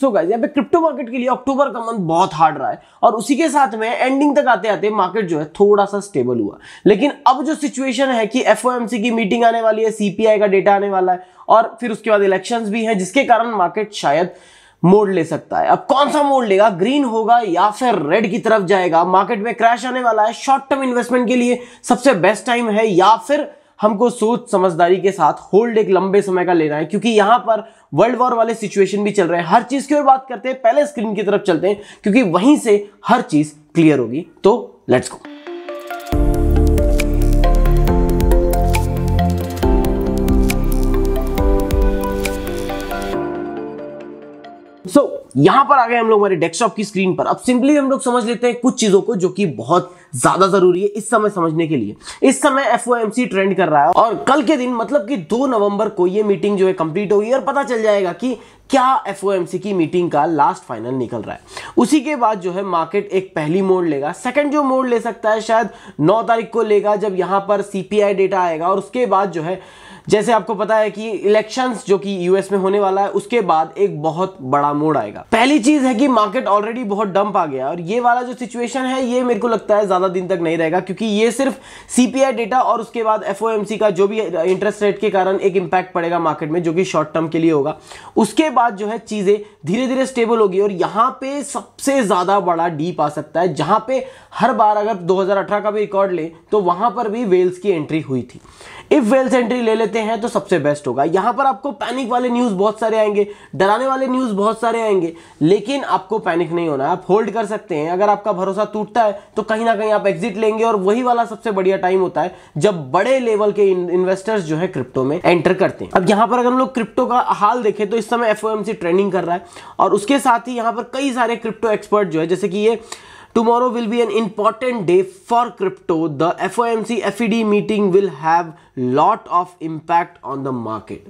So guys यहाँ पे crypto market के लिए अक्टूबर का मंथ बहुत हार्ड रहा है और उसी के साथ में एंडिंग तक आते आते मार्केट जो है थोड़ा सा स्टेबल हुआ लेकिन अब जो सिचुएशन है कि एफ की मीटिंग आने वाली है सीपीआई का डेटा आने वाला है और फिर उसके बाद इलेक्शन भी है जिसके कारण मार्केट शायद मोड़ ले सकता है अब कौन सा मोड़ लेगा ग्रीन होगा या फिर रेड की तरफ जाएगा मार्केट में क्रैश आने वाला है शॉर्ट टर्म इन्वेस्टमेंट के लिए सबसे बेस्ट टाइम है या फिर हमको सोच समझदारी के साथ होल्ड एक लंबे समय का लेना है क्योंकि यहां पर वर्ल्ड वॉर वाले सिचुएशन भी चल रहे हैं हर चीज की ओर बात करते हैं पहले स्क्रीन की तरफ चलते हैं क्योंकि वहीं से हर चीज क्लियर होगी तो लेट्स गो सो so, यहां पर आ गए हम लोग हमारे डेस्कटॉप की स्क्रीन पर अब सिंपली हम लोग समझ लेते हैं कुछ चीजों को जो कि बहुत ज्यादा जरूरी है इस समय समझने के लिए इस समय एफ ट्रेंड कर रहा है और कल के दिन मतलब कि दो नवंबर को ये मीटिंग जो है कंप्लीट होगी और पता चल जाएगा कि क्या एफ की मीटिंग का लास्ट फाइनल निकल रहा है उसी के बाद जो है मार्केट एक पहली मोड़ लेगा सेकंड जो मोड़ ले सकता है शायद 9 तारीख को लेगा जब यहां पर सीपीआई डेटा आएगा और उसके बाद जो है जैसे आपको पता है कि इलेक्शंस जो कि यूएस में होने वाला है उसके बाद एक बहुत बड़ा मोड आएगा पहली चीज है कि मार्केट ऑलरेडी बहुत डंप आ गया और ये वाला जो सिचुएशन है ये मेरे को लगता है ज्यादा दिन तक नहीं रहेगा क्योंकि ये सिर्फ सीपीआई डेटा और उसके बाद एफओएमसी का जो भी इंटरेस्ट uh, रेट के कारण एक इंपैक्ट पड़ेगा मार्केट में जो कि शॉर्ट टर्म के लिए होगा उसके बाद जो है चीजें धीरे धीरे स्टेबल होगी और यहाँ पे सबसे ज्यादा बड़ा डीप आ सकता है जहां पर हर बार अगर दो का भी रिकॉर्ड ले तो वहां पर भी वेल्स की एंट्री हुई थी इफ वेल्स एंट्री ले लेते लेते हैं तो सबसे बेस्ट होगा यहां पर आपको पैनिक वाले न्यूज़ बहुत सारे आएंगे डराने वाले न्यूज़ बहुत सारे आएंगे लेकिन आपको पैनिक नहीं होना आप होल्ड कर सकते हैं अगर आपका भरोसा टूटता है तो कहीं ना कहीं आप एग्जिट लेंगे और वही वाला सबसे बढ़िया टाइम होता है जब बड़े लेवल के इन्वेस्टर्स जो है क्रिप्टो में एंटर करते हैं अब यहां पर अगर हम लोग क्रिप्टो का हाल देखें तो इस समय एफ ट्रेंडिंग कर रहा है और उसके साथ ही यहां पर कई सारे क्रिप्टो एक्सपर्ट जो है जैसे कि ये Tomorrow will be an important day for crypto. The FOMC FED meeting will have lot of impact on the market.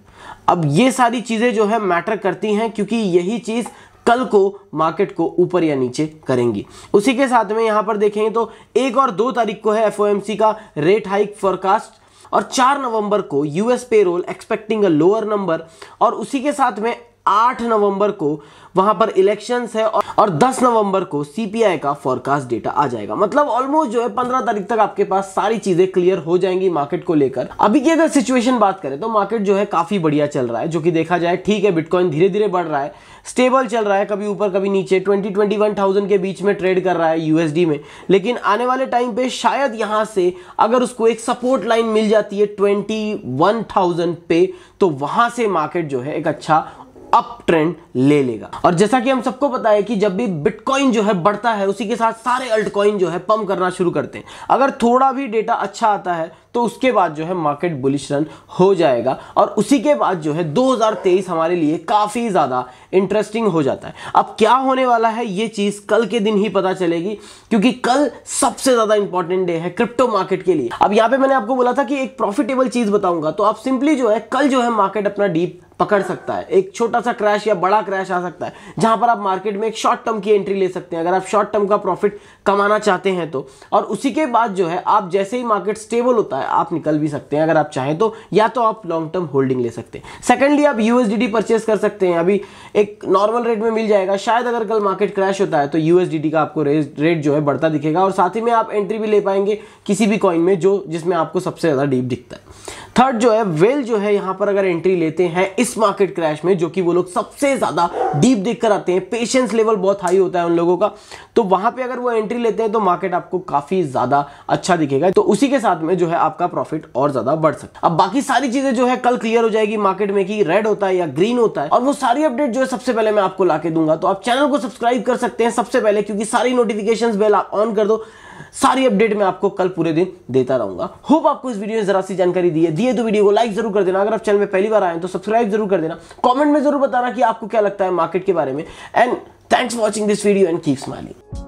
अब ये सारी चीज़ें जो है मैटर करती हैं क्योंकि यही चीज़ कल को मार्केट को ऊपर या नीचे करेंगी उसी के साथ में यहां पर देखेंगे तो एक और दो तारीख को है एफओएमसी का रेट हाइक फोरकास्ट और चार नवंबर को US payroll expecting a lower number और उसी के साथ में आठ नवंबर को वहां पर इलेक्शंस है और, और नवंबर को सीपीआई का फोरकास्ट डेटा आ जाएगा मतलब ऑलमोस्ट जो है पंद्रह तारीख तक आपके पास सारी चीजें क्लियर हो जाएंगी मार्केट को लेकर अभी की अगर सिचुएशन बात करें तो मार्केट जो है काफी बढ़िया चल रहा है जो कि देखा जाए ठीक है बिटकॉइन धीरे धीरे बढ़ रहा है स्टेबल चल रहा है कभी ऊपर कभी नीचे ट्वेंटी ट्वेंटी वन थाउजेंड के बीच में ट्रेड कर रहा है यूएसडी में लेकिन आने वाले टाइम पे शायद यहां से अगर उसको एक सपोर्ट लाइन मिल जाती है ट्वेंटी वन थाउजेंड पे तो वहां से मार्केट जो है एक अच्छा अप ट्रेंड ले लेगा और जैसा कि हम सबको पता है कि जब भी बिटकॉइन जो है बढ़ता है उसी के साथ सारे अल्टकॉइन जो है पम्प करना शुरू करते हैं अगर थोड़ा भी डेटा अच्छा आता है तो उसके बाद जो है मार्केट बुलिश रन हो जाएगा और उसी के बाद जो है 2023 हमारे लिए काफ़ी ज़्यादा इंटरेस्टिंग हो जाता है अब क्या होने वाला है ये चीज़ कल के दिन ही पता चलेगी क्योंकि कल सबसे ज़्यादा इंपॉर्टेंट डे है क्रिप्टो मार्केट के लिए अब यहां पे मैंने आपको बोला था कि एक प्रॉफिटेबल चीज़ बताऊंगा तो आप सिंपली जो है कल जो है मार्केट अपना डीप पकड़ सकता है एक छोटा सा क्रैश या बड़ा क्रैश आ सकता है जहां पर आप मार्केट में एक शॉर्ट टर्म की एंट्री ले सकते हैं अगर आप शॉर्ट टर्म का प्रॉफिट कमाना चाहते हैं तो और उसी के बाद जो है आप जैसे ही मार्केट स्टेबल होता है आप निकल भी सकते हैं अगर आप चाहें तो या तो आप लॉन्ग टर्म होल्डिंग ले सकते हैं सेकेंडली आप यूएसडीडी परचेस कर सकते हैं अभी एक नॉर्मल रेट में मिल जाएगा शायद अगर कल मार्केट क्रैश होता है तो यूएसडीडी का आपको रेट जो है बढ़ता दिखेगा और साथ ही में आप एंट्री भी ले पाएंगे किसी भी कॉइन में जो जिसमें आपको सबसे ज़्यादा डीप दिखता है थर्ड जो है वेल जो है यहां पर अगर एंट्री लेते हैं इस मार्केट क्रैश में जो कि वो लोग सबसे ज्यादा डीप देखकर आते हैं पेशेंस लेवल बहुत हाई होता है उन लोगों का तो वहां पे अगर वो एंट्री लेते हैं तो मार्केट आपको काफी ज्यादा अच्छा दिखेगा तो उसी के साथ में जो है आपका प्रॉफिट और ज्यादा बढ़ सकता अब बाकी सारी चीजें जो है कल क्लियर हो जाएगी मार्केट में कि रेड होता है या ग्रीन होता है और वो सारी अपडेट जो है सबसे पहले मैं आपको ला दूंगा तो आप चैनल को सब्सक्राइब कर सकते हैं सबसे पहले क्योंकि सारी नोटिफिकेशन बेल आप ऑन कर दो सारी अपडेट मैं आपको कल पूरे दिन देता रहूंगा होप आपको इस वीडियो में जरा सी जानकारी दी है दिए तो वीडियो को लाइक जरूर कर देना अगर आप चैनल में पहली बार आए तो सब्सक्राइब जरूर कर देना कॉमेंट में जरूर बताना कि आपको क्या लगता है मार्केट के बारे में and thanks for watching this video and keep smiling